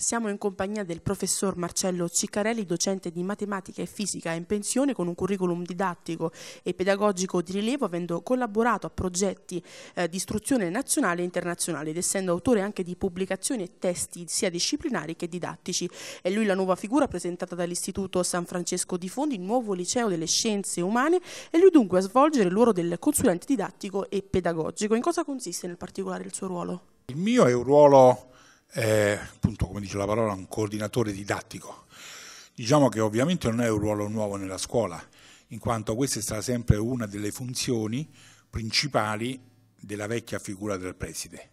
Siamo in compagnia del professor Marcello Ciccarelli, docente di matematica e fisica in pensione con un curriculum didattico e pedagogico di rilievo, avendo collaborato a progetti eh, di istruzione nazionale e internazionale ed essendo autore anche di pubblicazioni e testi sia disciplinari che didattici. È lui la nuova figura presentata dall'Istituto San Francesco di Fondi, nuovo liceo delle scienze umane, e lui dunque a svolgere il ruolo del consulente didattico e pedagogico. In cosa consiste nel particolare il suo ruolo? Il mio è un ruolo è, appunto, come dice la parola, un coordinatore didattico. Diciamo che ovviamente non è un ruolo nuovo nella scuola, in quanto questa è stata sempre una delle funzioni principali della vecchia figura del preside.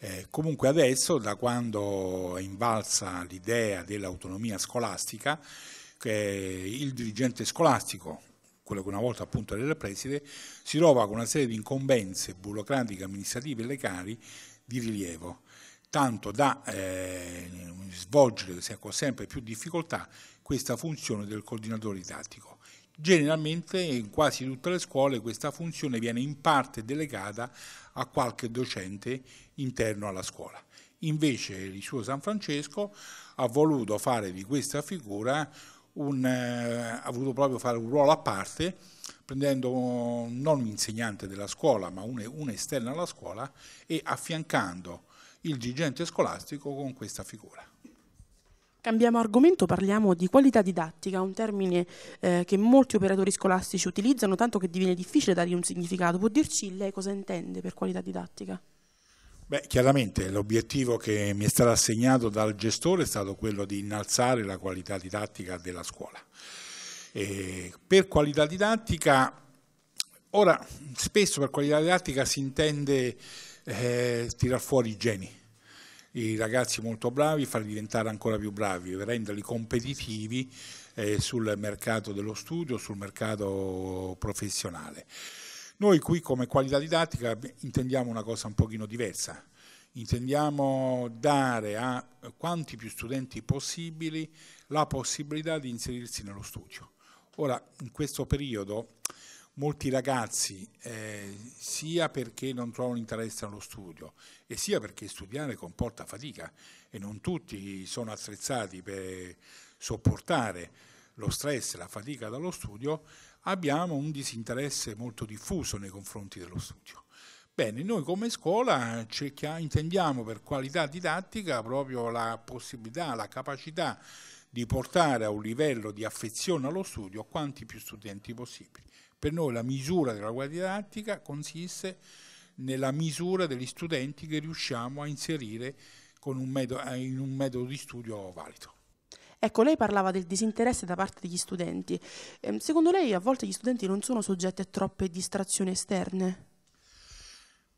Eh, comunque adesso, da quando è invalsa l'idea dell'autonomia scolastica, il dirigente scolastico, quello che una volta appunto era il preside, si trova con una serie di incombenze burocratiche, amministrative e legali di rilievo tanto da eh, svolgere con sempre più difficoltà questa funzione del coordinatore didattico. Generalmente in quasi tutte le scuole questa funzione viene in parte delegata a qualche docente interno alla scuola. Invece il suo San Francesco ha voluto fare di questa figura un, eh, ha voluto proprio fare un ruolo a parte, prendendo non un insegnante della scuola, ma un, un esterno alla scuola e affiancando il dirigente scolastico con questa figura. Cambiamo argomento, parliamo di qualità didattica, un termine eh, che molti operatori scolastici utilizzano, tanto che diviene difficile dargli un significato. Può dirci lei cosa intende per qualità didattica? Beh, chiaramente l'obiettivo che mi è stato assegnato dal gestore è stato quello di innalzare la qualità didattica della scuola. E per qualità didattica, ora spesso per qualità didattica si intende eh, tirar fuori i geni, i ragazzi molto bravi, farli diventare ancora più bravi, renderli competitivi eh, sul mercato dello studio, sul mercato professionale. Noi qui come qualità didattica intendiamo una cosa un pochino diversa, intendiamo dare a quanti più studenti possibili la possibilità di inserirsi nello studio. Ora, in questo periodo molti ragazzi, eh, sia perché non trovano interesse allo studio e sia perché studiare comporta fatica e non tutti sono attrezzati per sopportare lo stress e la fatica dallo studio, abbiamo un disinteresse molto diffuso nei confronti dello studio. Bene, noi come scuola intendiamo per qualità didattica proprio la possibilità, la capacità di portare a un livello di affezione allo studio quanti più studenti possibili per noi la misura della guardia didattica consiste nella misura degli studenti che riusciamo a inserire un metodo, eh, in un metodo di studio valido. Ecco, lei parlava del disinteresse da parte degli studenti. Ehm, secondo lei a volte gli studenti non sono soggetti a troppe distrazioni esterne?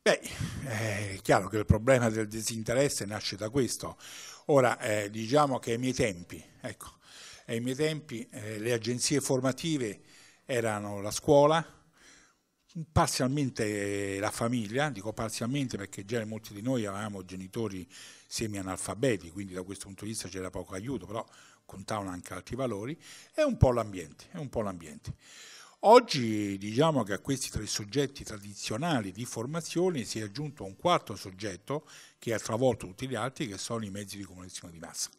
Beh, eh, è chiaro che il problema del disinteresse nasce da questo. Ora, eh, diciamo che ai miei tempi, ecco, ai miei tempi eh, le agenzie formative erano la scuola, parzialmente la famiglia, dico parzialmente perché già molti di noi avevamo genitori semi-analfabeti, quindi da questo punto di vista c'era poco aiuto, però contavano anche altri valori, e un po' l'ambiente. Oggi diciamo che a questi tre soggetti tradizionali di formazione si è aggiunto un quarto soggetto che ha travolto tutti gli altri, che sono i mezzi di comunicazione di massa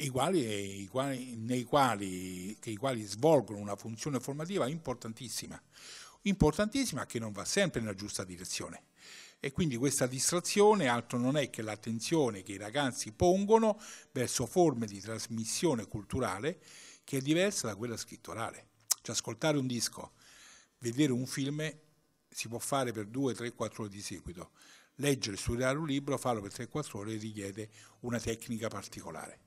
i quali, i quali, nei quali, che i quali svolgono una funzione formativa importantissima, importantissima che non va sempre nella giusta direzione. E quindi questa distrazione altro non è che l'attenzione che i ragazzi pongono verso forme di trasmissione culturale che è diversa da quella scritturale. Cioè ascoltare un disco, vedere un film si può fare per 2, 3, 4 ore di seguito. Leggere, studiare un libro, farlo per 3-4 ore richiede una tecnica particolare.